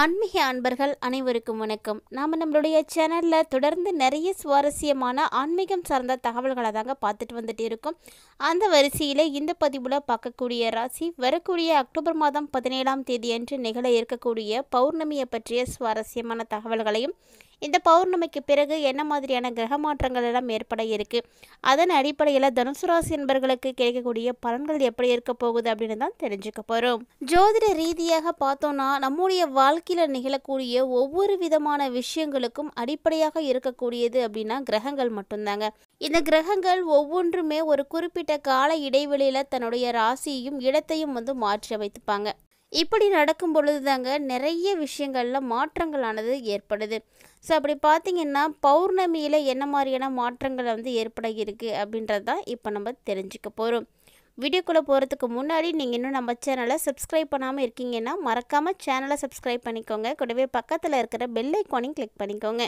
ஆன்மீக அன்பர்கள் அனைவருக்கும் வணக்கம் நாம் நம்மளுடைய சேனலில் தொடர்ந்து நிறைய சுவாரஸ்யமான ஆன்மீகம் சார்ந்த தகவல்களை தாங்க பார்த்துட்டு வந்துட்டு இருக்கோம் அந்த வரிசையில் இந்த பதிவில் பார்க்கக்கூடிய ராசி வரக்கூடிய அக்டோபர் மாதம் பதினேழாம் தேதி அன்று நிகழ இருக்கக்கூடிய பௌர்ணமியை பற்றிய சுவாரஸ்யமான தகவல்களையும் இந்த பௌர்ணமிக்கு பிறகு என்ன மாதிரியான கிரக மாற்றங்கள் எல்லாம் ஏற்பட இருக்குது அதன் அடிப்படையில் தனுசு ராசி என்பர்களுக்கு கிடைக்கக்கூடிய பலன்கள் எப்படி இருக்க போகுது அப்படின்னு தான் தெரிஞ்சுக்க போகிறோம் ஜோதிட ரீதியாக பார்த்தோம்னா நம்முடைய வாழ்க்கையில் நிகழக்கூடிய ஒவ்வொரு விதமான விஷயங்களுக்கும் அடிப்படையாக இருக்கக்கூடியது அப்படின்னா கிரகங்கள் மட்டும்தாங்க இந்த கிரகங்கள் ஒவ்வொன்றுமே ஒரு குறிப்பிட்ட கால இடைவெளியில் தன்னுடைய ராசியையும் இடத்தையும் வந்து மாற்றி அமைத்துப்பாங்க இப்படி நடக்கும் பொழுது தாங்க நிறைய விஷயங்களில் மாற்றங்களானது ஏற்படுது ஸோ அப்படி பார்த்தீங்கன்னா பௌர்ணமியில் என்ன மாதிரியான மாற்றங்கள் வந்து ஏற்பட இருக்குது அப்படின்றது தான் இப்போ நம்ம தெரிஞ்சுக்க போகிறோம் வீடியோக்குள்ளே போகிறதுக்கு முன்னாடி நீங்கள் இன்னும் நம்ம சேனலை சப்ஸ்கிரைப் பண்ணாமல் இருக்கீங்கன்னா மறக்காமல் சேனலை சப்ஸ்கிரைப் பண்ணிக்கோங்க கூடவே பக்கத்தில் இருக்கிற பெல் ஐக்கானையும் கிளிக் பண்ணிக்கோங்க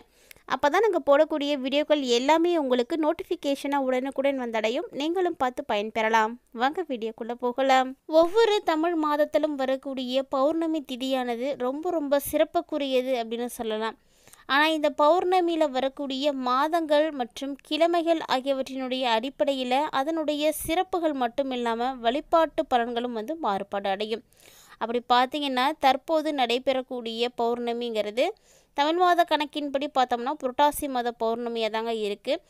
அப்போ தான் நாங்கள் போடக்கூடிய வீடியோக்கள் எல்லாமே உங்களுக்கு நோட்டிஃபிகேஷனாக உடனுக்குடன் வந்தடையும் நீங்களும் பார்த்து பயன்பெறலாம் வாங்க வீடியோக்குள்ளே போகலாம் ஒவ்வொரு தமிழ் மாதத்திலும் வரக்கூடிய பௌர்ணமி திதியானது ரொம்ப ரொம்ப சிறப்புக்குரியது அப்படின்னு சொல்லலாம் ஆனால் இந்த பௌர்ணமியில் வரக்கூடிய மாதங்கள் மற்றும் கிழமைகள் ஆகியவற்றினுடைய அடிப்படையில் அதனுடைய சிறப்புகள் மட்டும் இல்லாமல் வழிபாட்டு பலன்களும் வந்து மாறுபாடு அடையும் அப்படி பார்த்தீங்கன்னா தற்போது நடைபெறக்கூடிய பௌர்ணமிங்கிறது தமிழ் மாத கணக்கின்படி பார்த்தோம்னா புரட்டாசி மாத பௌர்ணமியாக தாங்க இருக்குது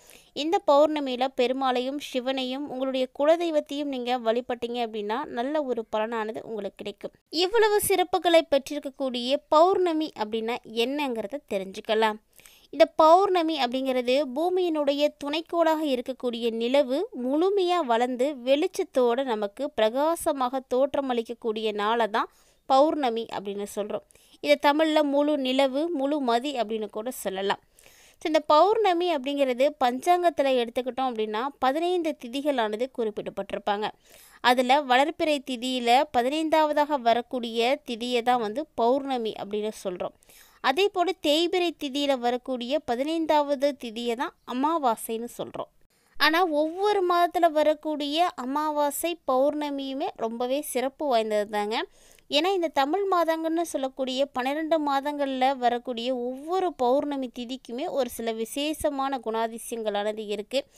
இந்த பௌர்ணமியில் பெருமாளையும் சிவனையும் உங்களுடைய குலதெய்வத்தையும் நீங்கள் வழிபட்டீங்க அப்படின்னா நல்ல ஒரு பலனானது உங்களுக்கு கிடைக்கும் இவ்வளவு சிறப்புகளை பெற்றிருக்கக்கூடிய பௌர்ணமி அப்படின்னா என்னங்கிறத தெரிஞ்சுக்கலாம் இந்த பௌர்ணமி அப்படிங்கிறது பூமியினுடைய துணைக்கோளாக இருக்கக்கூடிய நிலவு முழுமையாக வளர்ந்து வெளிச்சத்தோடு நமக்கு பிரகாசமாக தோற்றமளிக்கக்கூடிய நாளை தான் பௌர்ணமி அப்படின்னு சொல்கிறோம் இதை தமிழில் முழு நிலவு முழு மதி அப்படின்னு கூட சொல்லலாம் ஸோ இந்த பௌர்ணமி அப்படிங்கிறது பஞ்சாங்கத்தில் எடுத்துக்கிட்டோம் அப்படின்னா பதினைந்து திதிகளானது குறிப்பிடப்பட்டிருப்பாங்க அதில் வளர்ப்பிறை திதியில் பதினைந்தாவதாக வரக்கூடிய திதியை தான் வந்து பௌர்ணமி அப்படின்னு சொல்கிறோம் அதே போல் தேய்பிரை திதியில் வரக்கூடிய பதினைந்தாவது திதியை தான் அமாவாசைன்னு சொல்கிறோம் ஆனால் ஒவ்வொரு மாதத்தில் வரக்கூடிய அமாவாசை பௌர்ணமியுமே ரொம்பவே சிறப்பு வாய்ந்தது தாங்க ஏன்னா இந்த தமிழ் மாதங்கள்னு சொல்லக்கூடிய பன்னிரெண்டு மாதங்களில் வரக்கூடிய ஒவ்வொரு பௌர்ணமி திதிக்குமே ஒரு சில விசேஷமான குணாதிசயங்களானது இருக்குது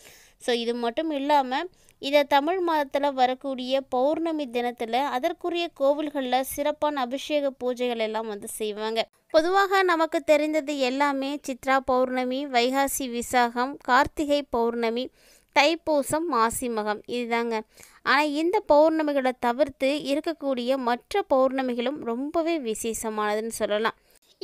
ஸோ இது மட்டும் இல்லாமல் இதை தமிழ் மாதத்தில் வரக்கூடிய பௌர்ணமி தினத்தில் அதற்குரிய கோவில்களில் சிறப்பான அபிஷேக பூஜைகள் எல்லாம் வந்து செய்வாங்க பொதுவாக நமக்கு தெரிந்தது எல்லாமே சித்ரா பௌர்ணமி வைகாசி விசாகம் கார்த்திகை பௌர்ணமி தைப்பூசம் மாசிமகம் இதுதாங்க ஆனால் இந்த பௌர்ணமிகளை தவிர்த்து இருக்கக்கூடிய மற்ற பௌர்ணமிகளும் ரொம்பவே விசேஷமானதுன்னு சொல்லலாம்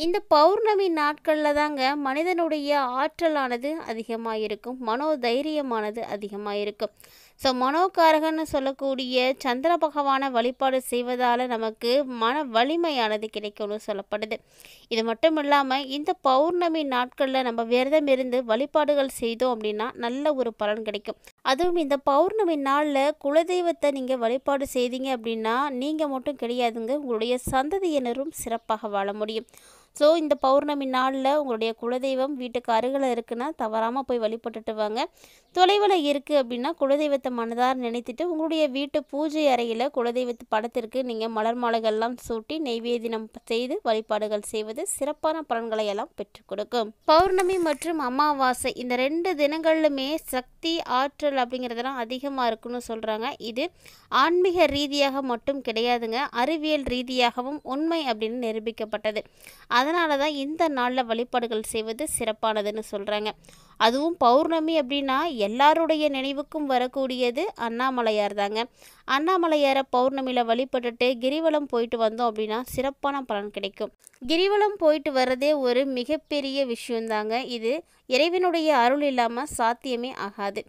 இந்த பௌர்ணமி நாட்களில் தாங்க மனிதனுடைய ஆற்றலானது அதிகமாக இருக்கும் மனோதைரியமானது அதிகமாக இருக்கும் ஸோ மனோகாரகன்னு சொல்லக்கூடிய சந்திர பகவானை வழிபாடு செய்வதால் நமக்கு மன வலிமையானது கிடைக்கும்னு சொல்லப்படுது இது மட்டும் இல்லாமல் இந்த பௌர்ணமி நாட்களில் நம்ம விரதம் இருந்து வழிபாடுகள் செய்தோம் அப்படின்னா நல்ல ஒரு பலன் கிடைக்கும் அதுவும் இந்த பௌர்ணமி நாளில் குலதெய்வத்தை நீங்கள் வழிபாடு செய்தீங்க அப்படின்னா நீங்கள் மட்டும் கிடையாதுங்க உங்களுடைய சந்ததியினரும் சிறப்பாக வாழ முடியும் ஸோ இந்த பௌர்ணமி நாளில் உங்களுடைய குலதெய்வம் வீட்டுக்கு அருகில் இருக்குன்னா தவறாமல் போய் வழிபட்டுட்டு வாங்க தொலைவில் இருக்குது அப்படின்னா குலதெய்வத்தை மனதார் நினைத்துட்டு உங்களுடைய வீட்டு பூஜை அறையில் குலதெய்வத்து படத்திற்கு நீங்கள் மலர் மாலைகள்லாம் சூட்டி நெய்வேதினம் செய்து வழிபாடுகள் செய்வது சிறப்பான பலன்களை எல்லாம் பெற்றுக் கொடுக்கும் பௌர்ணமி மற்றும் அமாவாசை இந்த ரெண்டு தினங்கள்லுமே சக்தி ஆற்றல் அப்படிங்கிறதெல்லாம் அதிகமாக இருக்குன்னு சொல்கிறாங்க இது ஆன்மீக ரீதியாக மட்டும் கிடையாதுங்க அறிவியல் ரீதியாகவும் உண்மை அப்படின்னு நிரூபிக்கப்பட்டது அதனால தான் இந்த நாளில் வழிபாடுகள் செய்வது சிறப்பானதுன்னு சொல்கிறாங்க அதுவும் பௌர்ணமி அப்படின்னா எல்லாருடைய நினைவுக்கும் வரக்கூடியது அண்ணாமலையார் தாங்க அண்ணாமலையாரை பௌர்ணமியில் வழிபட்டுட்டு கிரிவலம் போயிட்டு வந்தோம் அப்படின்னா சிறப்பான பலன் கிடைக்கும் கிரிவலம் போயிட்டு வர்றதே ஒரு மிகப்பெரிய விஷயந்தாங்க இது இறைவனுடைய அருள் இல்லாமல் சாத்தியமே ஆகாது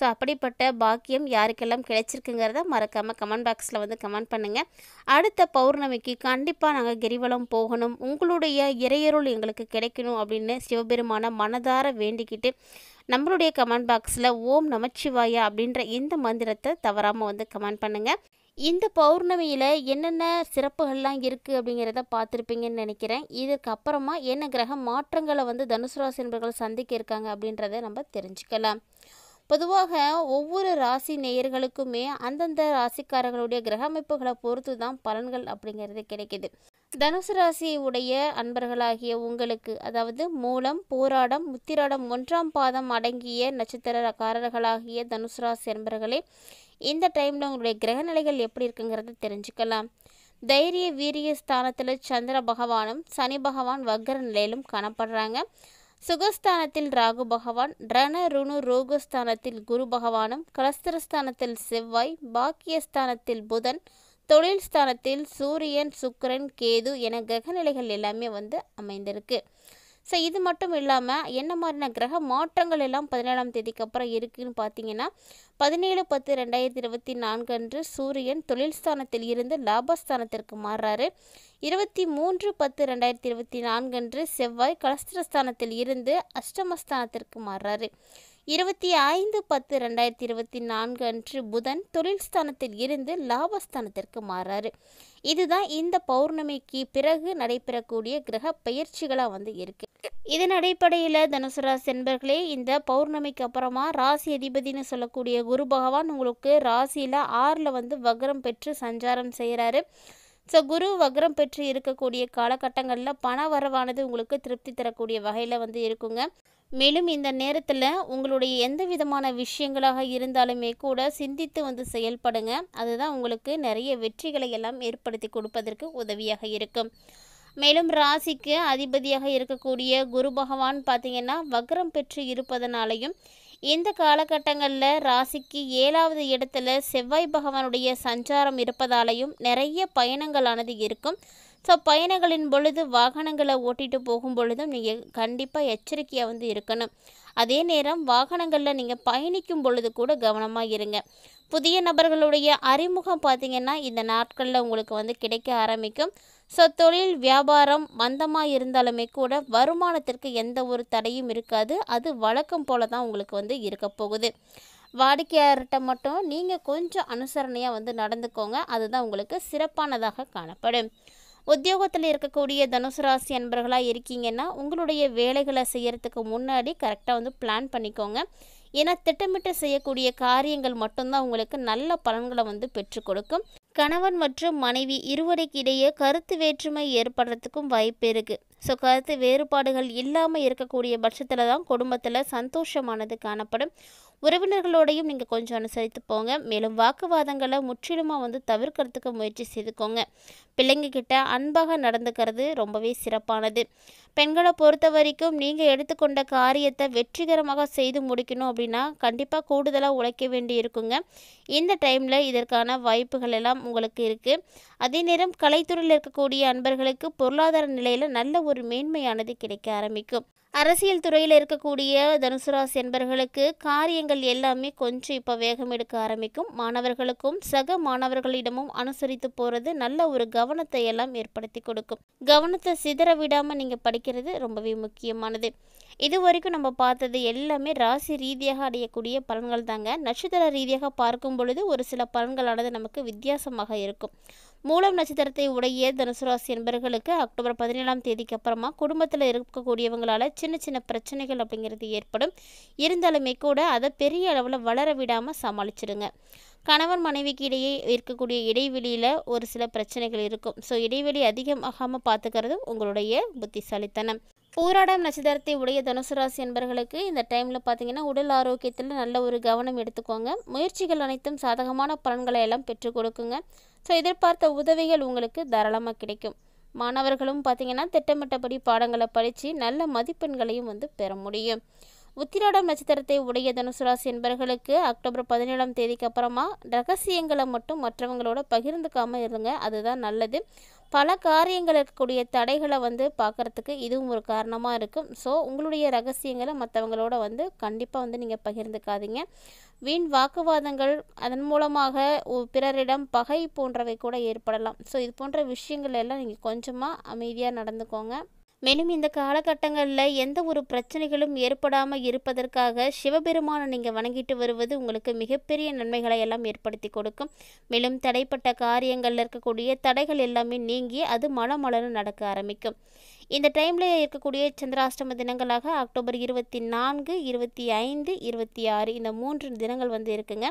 ஸோ அப்படிப்பட்ட பாக்கியம் யாருக்கெல்லாம் கிடைச்சிருக்குங்கிறத மறக்காமல் கமெண்ட் பாக்ஸில் வந்து கமெண்ட் பண்ணுங்கள் அடுத்த பௌர்ணமிக்கு கண்டிப்பாக நாங்கள் கிரிவலம் போகணும் உங்களுடைய இறையருள் எங்களுக்கு கிடைக்கணும் அப்படின்னு சிவபெருமான மனதார வேண்டிக்கிட்டு நம்மளுடைய கமெண்ட் பாக்ஸில் ஓம் நமச்சிவாயா அப்படின்ற இந்த மந்திரத்தை தவறாமல் வந்து கமெண்ட் பண்ணுங்கள் இந்த பௌர்ணமியில் என்னென்ன சிறப்புகள்லாம் இருக்குது அப்படிங்கிறத பார்த்துருப்பீங்கன்னு நினைக்கிறேன் இதுக்கப்புறமா என்ன கிரக மாற்றங்களை வந்து தனுசுராசி நபர்கள் சந்திக்க இருக்காங்க அப்படின்றத நம்ம தெரிஞ்சுக்கலாம் பொதுவாக ஒவ்வொரு ராசி நேயர்களுக்குமே அந்தந்த ராசிக்காரர்களுடைய கிரக அமைப்புகளை பொறுத்து தான் பலன்கள் அப்படிங்கிறது கிடைக்கிது தனுசு ராசி உடைய அன்பர்களாகிய உங்களுக்கு அதாவது மூலம் போராடம் முத்திராடம் ஒன்றாம் பாதம் அடங்கிய நட்சத்திரக்காரர்களாகிய தனுசு ராசி அன்பர்களே இந்த டைமில் உங்களுடைய கிரகநிலைகள் எப்படி இருக்குங்கிறத தெரிஞ்சுக்கலாம் தைரிய வீரிய ஸ்தானத்தில் சந்திர பகவானும் சனி பகவான் வக்கர நிலையிலும் காணப்படுறாங்க சுகஸ்தானத்தில் ராகு பகவான் ரண ருணு ரோகஸ்தானத்தில் குரு பகவானும் கலஸ்தரஸ்தானத்தில் செவ்வாய் பாக்கியஸ்தானத்தில் புதன் தொழில் ஸ்தானத்தில் சூரியன் சுக்கரன் கேது என கிரகநிலைகள் எல்லாமே வந்து அமைந்திருக்கு ஸோ இது மட்டும் இல்லாமல் என்ன மாதிரியான கிரக மாற்றங்கள் எல்லாம் பதினேழாம் தேதிக்கு அப்புறம் இருக்குதுன்னு பார்த்தீங்கன்னா பதினேழு பத்து ரெண்டாயிரத்தி இருபத்தி நான்கு அன்று சூரியன் தொழில் ஸ்தானத்தில் இருந்து லாபஸ்தானத்திற்கு மாறுறாரு இருபத்தி மூன்று பத்து ரெண்டாயிரத்தி இருபத்தி நான்கு அன்று செவ்வாய் கலஸ்திரஸ்தானத்தில் இருந்து அஷ்டமஸ்தானத்திற்கு மாறுறாரு இருபத்தி ஐந்து பத்து ரெண்டாயிரத்தி இருபத்தி நான்கு அன்று புதன் தொழில் ஸ்தானத்தில் இருந்து லாபஸ்தானத்திற்கு மாறாரு இதுதான் இந்த பௌர்ணமிக்கு பிறகு நடைபெறக்கூடிய கிரக பயிற்சிகளாக வந்து இருக்கு இதன் அடிப்படையில் தனுசு ராசி என்பர்களே இந்த பௌர்ணமிக்கு அப்புறமா ராசி அதிபதினு சொல்லக்கூடிய குரு பகவான் உங்களுக்கு ராசியில் ஆறில் வந்து வக்ரம் பெற்று சஞ்சாரம் செய்கிறாரு ஸோ குரு வக்ரம் பெற்று இருக்கக்கூடிய காலகட்டங்களில் பண வரவானது உங்களுக்கு திருப்தி தரக்கூடிய வகையில் வந்து இருக்குங்க மேலும் இந்த நேரத்தில் உங்களுடைய எந்த விதமான விஷயங்களாக இருந்தாலுமே கூட சிந்தித்து வந்து செயல்படுங்க அதுதான் உங்களுக்கு நிறைய வெற்றிகளை எல்லாம் ஏற்படுத்தி கொடுப்பதற்கு உதவியாக இருக்கும் மேலும் ராசிக்கு அதிபதியாக இருக்கக்கூடிய குரு பகவான் பார்த்திங்கன்னா வக்ரம் பெற்று இருப்பதனாலையும் இந்த காலகட்டங்களில் ராசிக்கு ஏழாவது இடத்துல செவ்வாய் பகவானுடைய சஞ்சாரம் இருப்பதாலையும் நிறைய பயணங்களானது இருக்கும் ஸோ பயணங்களின் பொழுது வாகனங்களை ஓட்டிகிட்டு போகும் பொழுதும் நீங்கள் கண்டிப்பாக எச்சரிக்கையாக வந்து இருக்கணும் அதே நேரம் வாகனங்களில் நீங்கள் பயணிக்கும் பொழுது கூட கவனமாக இருங்க புதிய நபர்களுடைய அறிமுகம் பார்த்திங்கன்னா இந்த நாட்களில் உங்களுக்கு வந்து கிடைக்க ஆரம்பிக்கும் ஸோ தொழில் வியாபாரம் மந்தமாக இருந்தாலுமே கூட வருமானத்திற்கு எந்த ஒரு தடையும் இருக்காது அது வழக்கம் போல தான் உங்களுக்கு வந்து இருக்க போகுது வாடிக்கையாளர்கிட்ட மட்டும் நீங்கள் கொஞ்சம் அனுசரணையாக வந்து நடந்துக்கோங்க அதுதான் உங்களுக்கு சிறப்பானதாக காணப்படும் உத்தியோகத்தில் இருக்கக்கூடிய தனுசு ராசி அன்பர்களாக இருக்கீங்கன்னா உங்களுடைய வேலைகளை செய்கிறதுக்கு முன்னாடி கரெக்டாக வந்து பிளான் பண்ணிக்கோங்க ஏன்னா திட்டமிட்டு செய்யக்கூடிய காரியங்கள் மட்டும்தான் உங்களுக்கு நல்ல பலன்களை வந்து பெற்று கொடுக்கும் கணவன் மற்றும் மனைவி இருவருக்கு இடையே கருத்து வேற்றுமை ஏற்படுறதுக்கும் வாய்ப்பு இருக்குது ஸோ கருத்து வேறுபாடுகள் இல்லாமல் இருக்கக்கூடிய பட்சத்தில் தான் குடும்பத்தில் சந்தோஷமானது காணப்படும் உறவினர்களோடையும் நீங்கள் கொஞ்சம் அனுசரித்து போங்க மேலும் வாக்குவாதங்களை முற்றிலுமாக வந்து தவிர்க்கிறதுக்கு முயற்சி செய்துக்கோங்க பிள்ளைங்கக்கிட்ட அன்பாக நடந்துக்கிறது ரொம்பவே சிறப்பானது பெண்களை பொறுத்த வரைக்கும் நீங்கள் எடுத்துக்கொண்ட காரியத்தை வெற்றிகரமாக செய்து முடிக்கணும் அப்படின்னா கண்டிப்பாக கூடுதலாக உழைக்க வேண்டி இருக்குங்க இந்த டைமில் இதற்கான வாய்ப்புகள் எல்லாம் உங்களுக்கு இருக்குது அதே நேரம் கலைத்துறையில் இருக்கக்கூடிய அன்பர்களுக்கு பொருளாதார நிலையில் நல்ல ஒரு மேன்மையானது கிடைக்க ஆரம்பிக்கும் அரசியல் துறையில் இருக்கக்கூடிய தனுசுராசி என்பர்களுக்கு காரியங்கள் விஷயங்கள் எல்லாமே கொஞ்சம் இப்போ வேகம் எடுக்க ஆரம்பிக்கும் மாணவர்களுக்கும் சக மாணவர்களிடமும் அனுசரித்து போகிறது நல்ல ஒரு கவனத்தை எல்லாம் ஏற்படுத்தி கொடுக்கும் கவனத்தை சிதற விடாமல் நீங்கள் படிக்கிறது ரொம்பவே முக்கியமானது இது வரைக்கும் நம்ம பார்த்தது எல்லாமே ராசி ரீதியாக அடையக்கூடிய பலன்கள் தாங்க நட்சத்திர ரீதியாக பார்க்கும் பொழுது ஒரு சில பலன்களானது நமக்கு வித்தியாசமாக இருக்கும் மூலம் நட்சத்திரத்தை உடைய தனுசு ராசி என்பர்களுக்கு அக்டோபர் பதினேழாம் தேதிக்கு அப்புறமா குடும்பத்தில் இருக்கக்கூடியவங்களால் சின்ன சின்ன பிரச்சனைகள் அப்படிங்கிறது ஏற்படும் இருந்தாலுமே கூட அதை பெரிய அளவில் வளர விடாமல் சமாளிச்சிடுங்க கணவன் மனைவிக்கு இடையே இருக்கக்கூடிய இடைவெளியில் ஒரு சில பிரச்சனைகள் இருக்கும் ஸோ இடைவெளி அதிகமாகாமல் பார்த்துக்கிறது உங்களுடைய புத்திசாலித்தனம் போராடம் நட்சத்திரத்தை உடைய தனுசு ராசி என்பர்களுக்கு இந்த டைமில் பார்த்தீங்கன்னா உடல் ஆரோக்கியத்தில் நல்ல ஒரு கவனம் எடுத்துக்கோங்க முயற்சிகள் அனைத்தும் சாதகமான பலன்களை எல்லாம் பெற்றுக் கொடுக்குங்க ஸோ எதிர்பார்த்த உதவிகள் உங்களுக்கு தாராளமாக கிடைக்கும் மாணவர்களும் பார்த்தீங்கன்னா திட்டமிட்டபடி பாடங்களை படித்து நல்ல மதிப்பெண்களையும் வந்து பெற முடியும் உத்திராடம் நட்சத்திரத்தை உடைய தனுசு ராசி என்பர்களுக்கு அக்டோபர் பதினேழாம் தேதிக்கு அப்புறமா ரகசியங்களை மட்டும் மற்றவங்களோட பகிர்ந்துக்காமல் இருங்க அதுதான் நல்லது பல காரியங்கள் இருக்கக்கூடிய தடைகளை வந்து பார்க்குறதுக்கு இதுவும் ஒரு காரணமாக இருக்கும் ஸோ உங்களுடைய ரகசியங்களை மற்றவங்களோட வந்து கண்டிப்பாக வந்து நீங்கள் பகிர்ந்துக்காதீங்க வீண் வாக்குவாதங்கள் அதன் மூலமாக பிறரிடம் பகை போன்றவை கூட ஏற்படலாம் ஸோ இது போன்ற விஷயங்கள் எல்லாம் நீங்கள் கொஞ்சமாக அமைதியாக நடந்துக்கோங்க மேலும் இந்த காலகட்டங்களில் எந்த ஒரு பிரச்சனைகளும் ஏற்படாமல் இருப்பதற்காக சிவபெருமானை நீங்கள் வணங்கிட்டு வருவது உங்களுக்கு மிகப்பெரிய நன்மைகளை எல்லாம் ஏற்படுத்தி கொடுக்கும் மேலும் தடைப்பட்ட காரியங்களில் இருக்கக்கூடிய தடைகள் எல்லாமே நீங்கி அது மலமலர்னு நடக்க ஆரம்பிக்கும் இந்த டைமில் இருக்கக்கூடிய சந்திராஷ்டம தினங்களாக அக்டோபர் இருபத்தி நான்கு இருபத்தி ஐந்து இருபத்தி ஆறு இந்த மூன்று தினங்கள் வந்து இருக்குங்க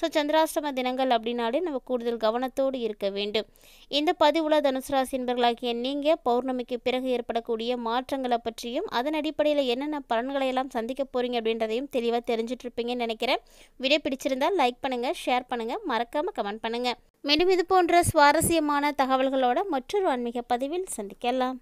ஸோ சந்திராஷ்டம தினங்கள் அப்படின்னாலே நம்ம கூடுதல் கவனத்தோடு இருக்க வேண்டும் இந்த பதிவுல தனுசு ராசி என்பர்களாகிய நீங்கள் பௌர்ணமிக்கு பிறகு ஏற்படக்கூடிய மாற்றங்களை பற்றியும் அதன் அடிப்படையில் என்னென்ன பலன்களை எல்லாம் சந்திக்க போகிறீங்க அப்படின்றதையும் தெளிவாக தெரிஞ்சிட்ருப்பீங்கன்னு நினைக்கிறேன் வீடியோ பிடிச்சிருந்தால் லைக் பண்ணுங்கள் ஷேர் பண்ணுங்கள் மறக்காமல் கமெண்ட் பண்ணுங்கள் மேலும் இது போன்ற சுவாரஸ்யமான தகவல்களோட மற்றொரு ஆன்மீக பதிவில் சந்திக்கலாம்